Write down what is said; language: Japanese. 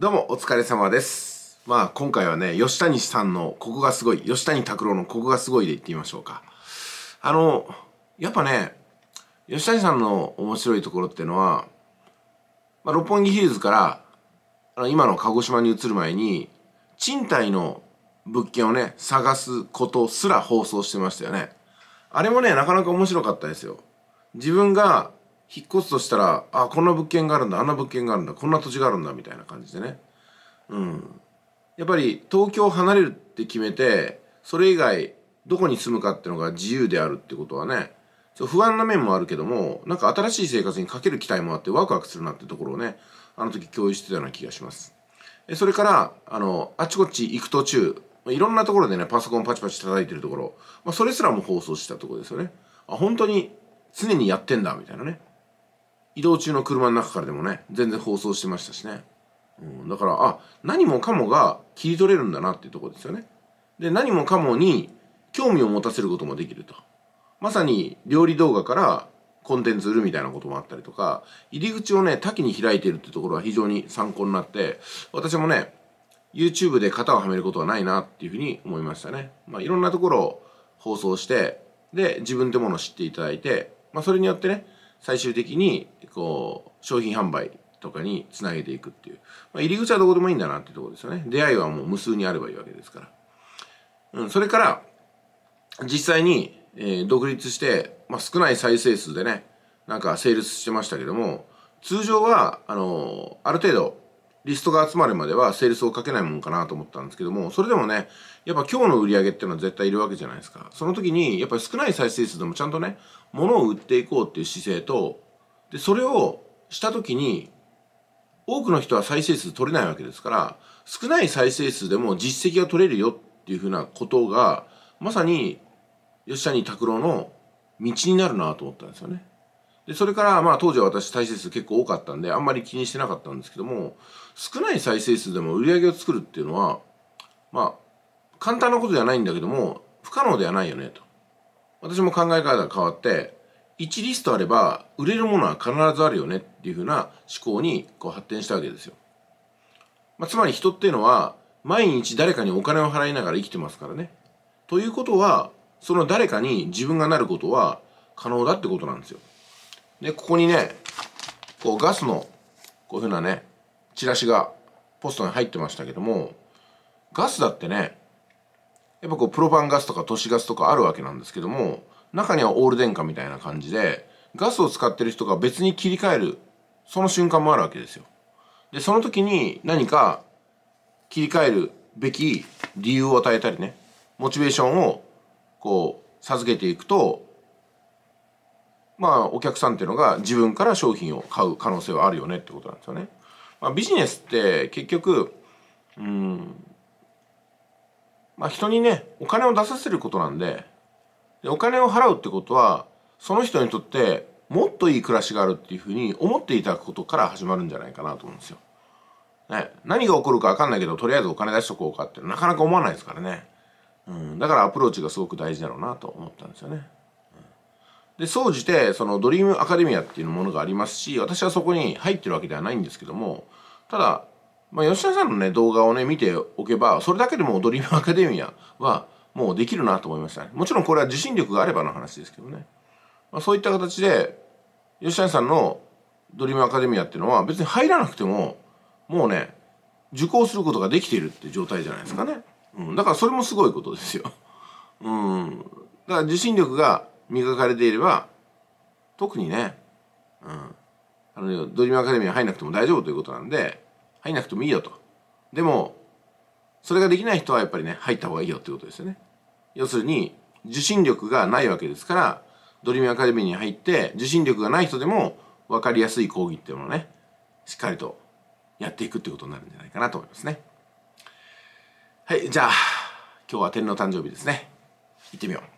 どうもお疲れ様ですまあ今回はね吉谷さんの「ここがすごい」吉谷拓郎の「ここがすごい」で言ってみましょうかあのやっぱね吉谷さんの面白いところっていうのは、まあ、六本木ヒルズからあの今の鹿児島に移る前に賃貸の物件をね探すことすら放送してましたよねあれもねなかなか面白かったですよ自分が引っ越すとしたらあこんな物件があるんだあんな物件があるんだこんな土地があるんだみたいな感じでねうんやっぱり東京を離れるって決めてそれ以外どこに住むかっていうのが自由であるってことはねちょ不安な面もあるけどもなんか新しい生活にかける期待もあってワクワクするなってところをねあの時共有してたような気がしますそれからあのあちこち行く途中いろんなところでねパソコンパチパチ叩いてるところ、まあ、それすらも放送したところですよねあ本当に常にやってんだみたいなね移動中の車の中からでもね全然放送してましたしね、うん、だからあ何もかもが切り取れるんだなっていうとこですよねで何もかもに興味を持たせることもできるとまさに料理動画からコンテンツ売るみたいなこともあったりとか入り口をね多岐に開いてるっていうところは非常に参考になって私もね YouTube で型をはめることはないなっていうふうに思いましたね、まあ、いろんなところを放送してで自分ってものを知っていただいて、まあ、それによってね最終的にこう商品販売とかにつなげていくっていう、まあ、入り口はどこでもいいんだなっていうところですよね出会いはもう無数にあればいいわけですから、うん、それから実際に、えー、独立して、まあ、少ない再生数でねなんかセールスしてましたけども通常はあのー、ある程度リストが集まるまではセールスをかけないもんかなと思ったんですけども、それでもね、やっぱ今日の売り上げっていうのは絶対いるわけじゃないですか。その時に、やっぱり少ない再生数でもちゃんとね、物を売っていこうっていう姿勢と、で、それをした時に、多くの人は再生数取れないわけですから、少ない再生数でも実績が取れるよっていうふうなことが、まさに吉谷拓郎の道になるなと思ったんですよね。でそれからまあ当時は私再生数結構多かったんであんまり気にしてなかったんですけども少ない再生数でも売り上げを作るっていうのはまあ簡単なことではないんだけども不可能ではないよねと私も考え方が変わって1リストあれば売れるものは必ずあるよねっていうふうな思考にこう発展したわけですよ、まあ、つまり人っていうのは毎日誰かにお金を払いながら生きてますからねということはその誰かに自分がなることは可能だってことなんですよでここにねこうガスのこういうふうなねチラシがポストに入ってましたけどもガスだってねやっぱこうプロパンガスとか都市ガスとかあるわけなんですけども中にはオール電化みたいな感じでガスを使ってる人が別に切り替えるその瞬間もあるわけですよ。でその時に何か切り替えるべき理由を与えたりねモチベーションをこう授けていくとまあ、お客さんっていうのが自分から商品を買う可能性はあるよねってことなんですよね。まあ、ビジネスって結局うんまあ人にねお金を出させることなんででお金を払うってことはその人にとってもっといい暮らしがあるっていうふうに思っていただくことから始まるんじゃないかなと思うんですよ。ね、何が起こるかわかんないけどとりあえずお金出しとこうかってなかなか思わないですからね。うん、だからアプローチがすごく大事だろうなと思ったんですよね。で、総じて、そのドリームアカデミアっていうものがありますし、私はそこに入ってるわけではないんですけども、ただ、まあ、吉田さんのね、動画をね、見ておけば、それだけでもドリームアカデミアは、もうできるなと思いましたね。もちろんこれは自信力があればの話ですけどね。まあ、そういった形で、吉谷さんのドリームアカデミアっていうのは、別に入らなくても、もうね、受講することができているって状態じゃないですかね。うん、だからそれもすごいことですよ。うん。だから自信力が磨かれていれば特にね、うん、あのドリームアカデミーに入んなくても大丈夫ということなんで入んなくてもいいよとでもそれができない人はやっぱりね入った方がいいよってことですよね要するに受信力がないわけですからドリームアカデミーに入って受信力がない人でも分かりやすい講義っていうのをねしっかりとやっていくってことになるんじゃないかなと思いますねはいじゃあ今日は天皇誕生日ですね行ってみよう